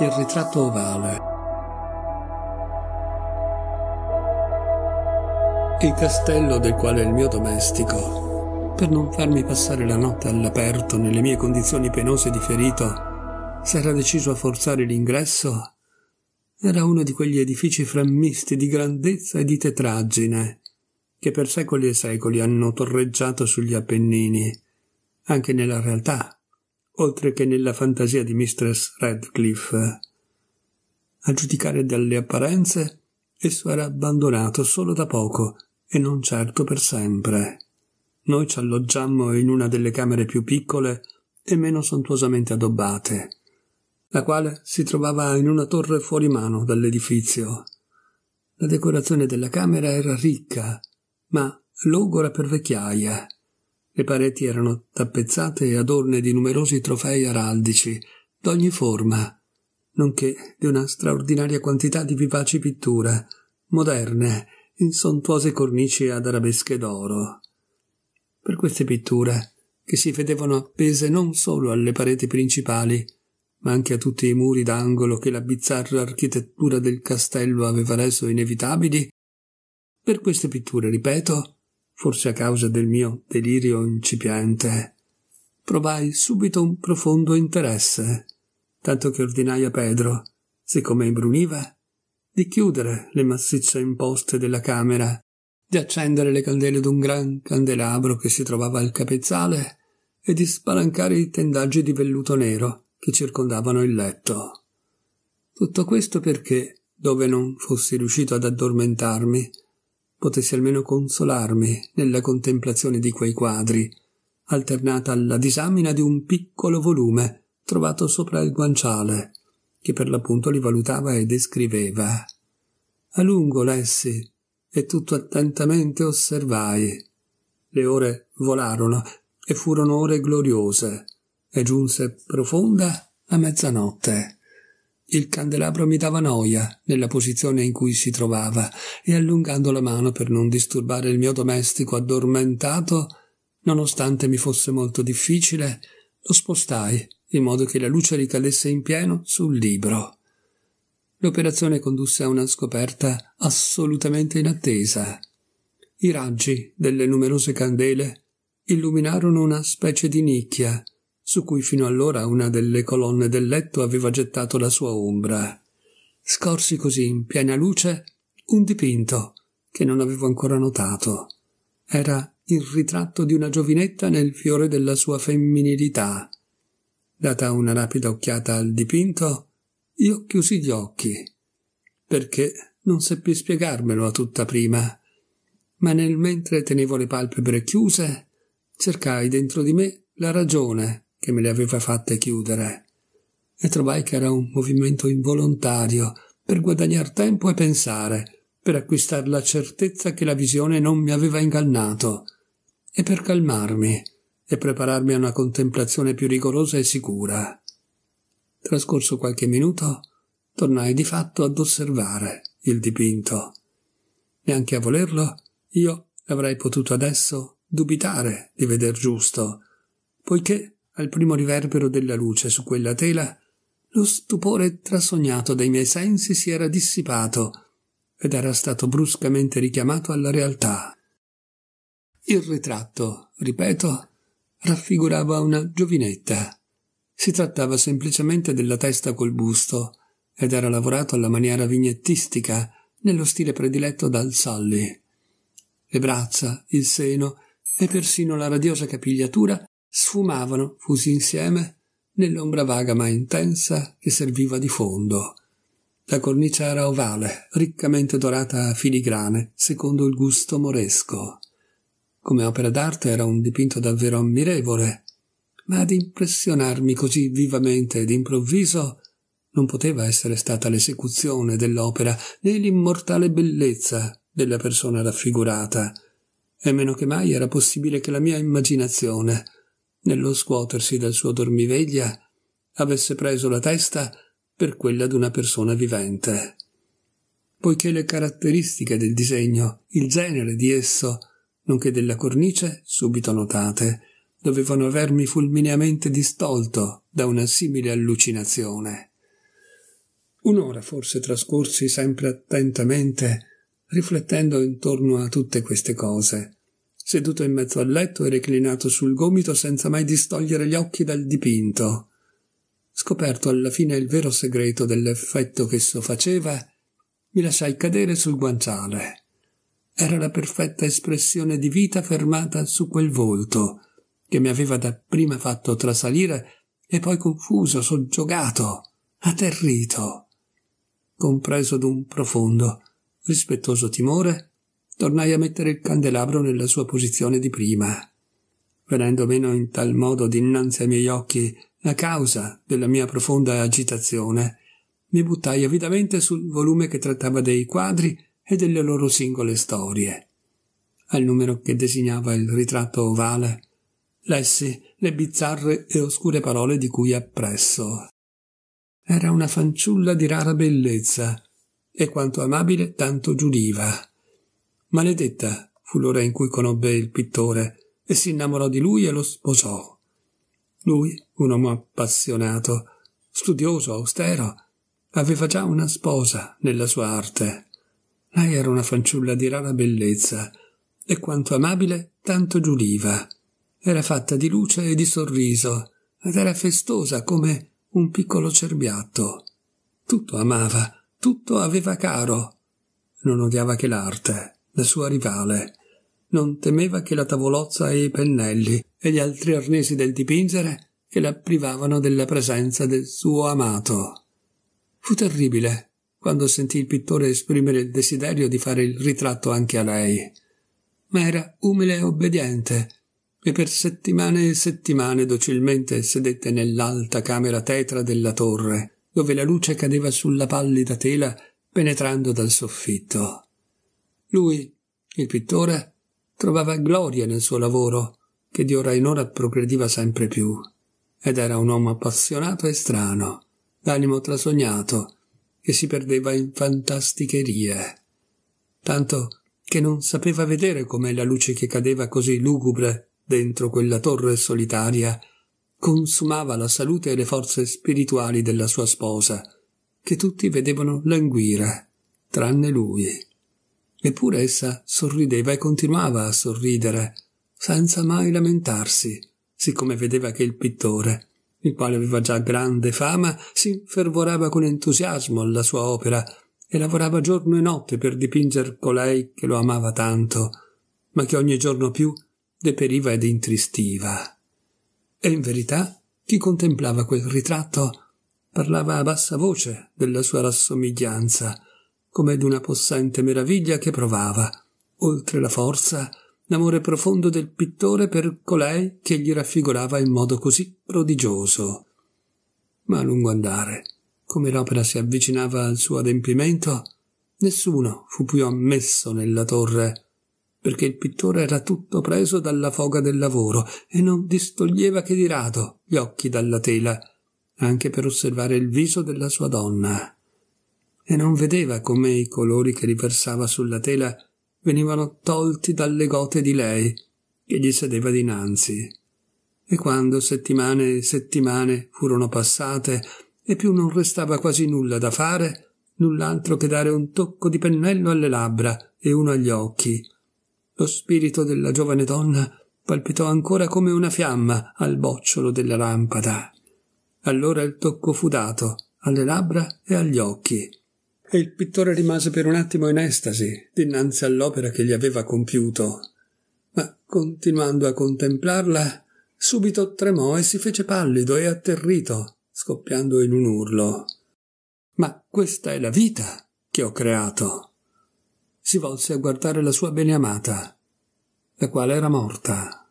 il ritratto ovale. Il castello del quale è il mio domestico, per non farmi passare la notte all'aperto nelle mie condizioni penose di ferito, si era deciso a forzare l'ingresso, era uno di quegli edifici frammisti di grandezza e di tetraggine che per secoli e secoli hanno torreggiato sugli Appennini, anche nella realtà oltre che nella fantasia di Mistress Radcliffe. A giudicare dalle apparenze, esso era abbandonato solo da poco e non certo per sempre. Noi ci alloggiammo in una delle camere più piccole e meno sontuosamente addobbate, la quale si trovava in una torre fuori mano dall'edificio. La decorazione della camera era ricca, ma logora per vecchiaia. Le pareti erano tappezzate e adorne di numerosi trofei araldici, d'ogni forma, nonché di una straordinaria quantità di vivaci pitture, moderne, in sontuose cornici ad arabesche d'oro. Per queste pitture, che si vedevano appese non solo alle pareti principali, ma anche a tutti i muri d'angolo che la bizzarra architettura del castello aveva reso inevitabili, per queste pitture, ripeto, forse a causa del mio delirio incipiente, provai subito un profondo interesse, tanto che ordinai a Pedro, siccome imbruniva, di chiudere le massicce imposte della camera, di accendere le candele d'un gran candelabro che si trovava al capezzale e di spalancare i tendaggi di velluto nero che circondavano il letto. Tutto questo perché, dove non fossi riuscito ad addormentarmi, potessi almeno consolarmi nella contemplazione di quei quadri, alternata alla disamina di un piccolo volume trovato sopra il guanciale, che per l'appunto li valutava e descriveva. A lungo lessi e tutto attentamente osservai. Le ore volarono e furono ore gloriose, e giunse profonda a mezzanotte. Il candelabro mi dava noia nella posizione in cui si trovava e allungando la mano per non disturbare il mio domestico addormentato, nonostante mi fosse molto difficile, lo spostai in modo che la luce ricadesse in pieno sul libro. L'operazione condusse a una scoperta assolutamente inattesa. I raggi delle numerose candele illuminarono una specie di nicchia su cui fino allora una delle colonne del letto aveva gettato la sua ombra. Scorsi così in piena luce un dipinto che non avevo ancora notato. Era il ritratto di una giovinetta nel fiore della sua femminilità. Data una rapida occhiata al dipinto, io chiusi gli occhi, perché non seppi spiegarmelo a tutta prima. Ma nel mentre tenevo le palpebre chiuse, cercai dentro di me la ragione che me le aveva fatte chiudere, e trovai che era un movimento involontario per guadagnar tempo e pensare, per acquistar la certezza che la visione non mi aveva ingannato, e per calmarmi e prepararmi a una contemplazione più rigorosa e sicura. Trascorso qualche minuto, tornai di fatto ad osservare il dipinto. Neanche a volerlo, io avrei potuto adesso dubitare di veder giusto, poiché al primo riverbero della luce su quella tela, lo stupore trasognato dei miei sensi si era dissipato ed era stato bruscamente richiamato alla realtà. Il ritratto, ripeto, raffigurava una giovinetta. Si trattava semplicemente della testa col busto ed era lavorato alla maniera vignettistica, nello stile prediletto dal Sully. Le braccia, il seno e persino la radiosa capigliatura sfumavano fusi insieme nell'ombra vaga ma intensa che serviva di fondo. La cornice era ovale, riccamente dorata a filigrane, secondo il gusto moresco. Come opera d'arte era un dipinto davvero ammirevole, ma ad impressionarmi così vivamente ed improvviso non poteva essere stata l'esecuzione dell'opera né l'immortale bellezza della persona raffigurata, e meno che mai era possibile che la mia immaginazione nello scuotersi dal suo dormiveglia, avesse preso la testa per quella d'una persona vivente. Poiché le caratteristiche del disegno, il genere di esso, nonché della cornice, subito notate, dovevano avermi fulmineamente distolto da una simile allucinazione. Un'ora forse trascorsi sempre attentamente, riflettendo intorno a tutte queste cose, seduto in mezzo al letto e reclinato sul gomito senza mai distogliere gli occhi dal dipinto. Scoperto alla fine il vero segreto dell'effetto che esso faceva, mi lasciai cadere sul guanciale. Era la perfetta espressione di vita fermata su quel volto, che mi aveva dapprima fatto trasalire e poi confuso, soggiogato, atterrito, compreso d'un profondo, rispettoso timore tornai a mettere il candelabro nella sua posizione di prima, venendo meno in tal modo dinanzi ai miei occhi la causa della mia profonda agitazione, mi buttai avidamente sul volume che trattava dei quadri e delle loro singole storie. Al numero che designava il ritratto ovale, lessi le bizzarre e oscure parole di cui appresso. Era una fanciulla di rara bellezza, e quanto amabile tanto giudiva Maledetta fu l'ora in cui conobbe il pittore e si innamorò di lui e lo sposò. Lui, un uomo appassionato, studioso, austero, aveva già una sposa nella sua arte. Lei era una fanciulla di rara bellezza e quanto amabile tanto giuliva. Era fatta di luce e di sorriso ed era festosa come un piccolo cerbiatto. Tutto amava, tutto aveva caro. Non odiava che l'arte la sua rivale. Non temeva che la tavolozza e i pennelli e gli altri arnesi del dipingere che la privavano della presenza del suo amato. Fu terribile quando sentì il pittore esprimere il desiderio di fare il ritratto anche a lei. Ma era umile e obbediente, e per settimane e settimane docilmente sedette nell'alta camera tetra della torre, dove la luce cadeva sulla pallida tela penetrando dal soffitto. Lui, il pittore, trovava gloria nel suo lavoro, che di ora in ora progrediva sempre più, ed era un uomo appassionato e strano, d'animo trasognato, che si perdeva in fantasticherie, tanto che non sapeva vedere com'è la luce che cadeva così lugubre dentro quella torre solitaria, consumava la salute e le forze spirituali della sua sposa, che tutti vedevano languire, tranne lui. Eppure essa sorrideva e continuava a sorridere, senza mai lamentarsi, siccome vedeva che il pittore, il quale aveva già grande fama, si infervorava con entusiasmo alla sua opera e lavorava giorno e notte per dipinger colei che lo amava tanto, ma che ogni giorno più deperiva ed intristiva. E in verità chi contemplava quel ritratto parlava a bassa voce della sua rassomiglianza, come d'una possente meraviglia che provava, oltre la forza, l'amore profondo del pittore per colei che gli raffigurava in modo così prodigioso. Ma a lungo andare, come l'opera si avvicinava al suo adempimento, nessuno fu più ammesso nella torre, perché il pittore era tutto preso dalla foga del lavoro e non distoglieva che di rado gli occhi dalla tela, anche per osservare il viso della sua donna e non vedeva come i colori che riversava sulla tela venivano tolti dalle gote di lei, che gli sedeva dinanzi. E quando settimane e settimane furono passate e più non restava quasi nulla da fare, null'altro che dare un tocco di pennello alle labbra e uno agli occhi, lo spirito della giovane donna palpitò ancora come una fiamma al bocciolo della lampada. Allora il tocco fu dato alle labbra e agli occhi e il pittore rimase per un attimo in estasi dinanzi all'opera che gli aveva compiuto, ma continuando a contemplarla, subito tremò e si fece pallido e atterrito, scoppiando in un urlo. Ma questa è la vita che ho creato. Si volse a guardare la sua beneamata, la quale era morta.